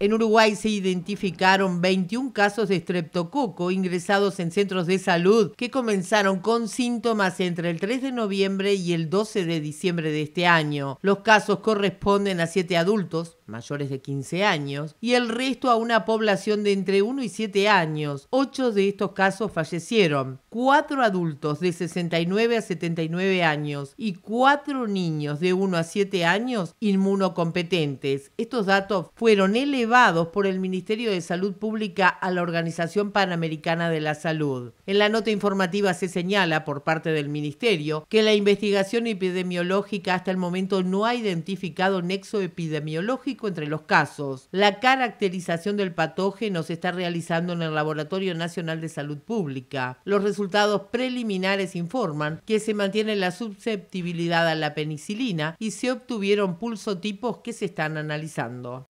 En Uruguay se identificaron 21 casos de estreptococo ingresados en centros de salud que comenzaron con síntomas entre el 3 de noviembre y el 12 de diciembre de este año. Los casos corresponden a 7 adultos, mayores de 15 años, y el resto a una población de entre 1 y 7 años. Ocho de estos casos fallecieron, cuatro adultos de 69 a 79 años y cuatro niños de 1 a 7 años inmunocompetentes. Estos datos fueron elevados por el Ministerio de Salud Pública a la Organización Panamericana de la Salud. En la nota informativa se señala por parte del Ministerio que la investigación epidemiológica hasta el momento no ha identificado nexo epidemiológico entre los casos. La caracterización del patógeno se está realizando en el Laboratorio Nacional de Salud Pública. Los resultados preliminares informan que se mantiene la susceptibilidad a la penicilina y se obtuvieron pulsotipos que se están analizando.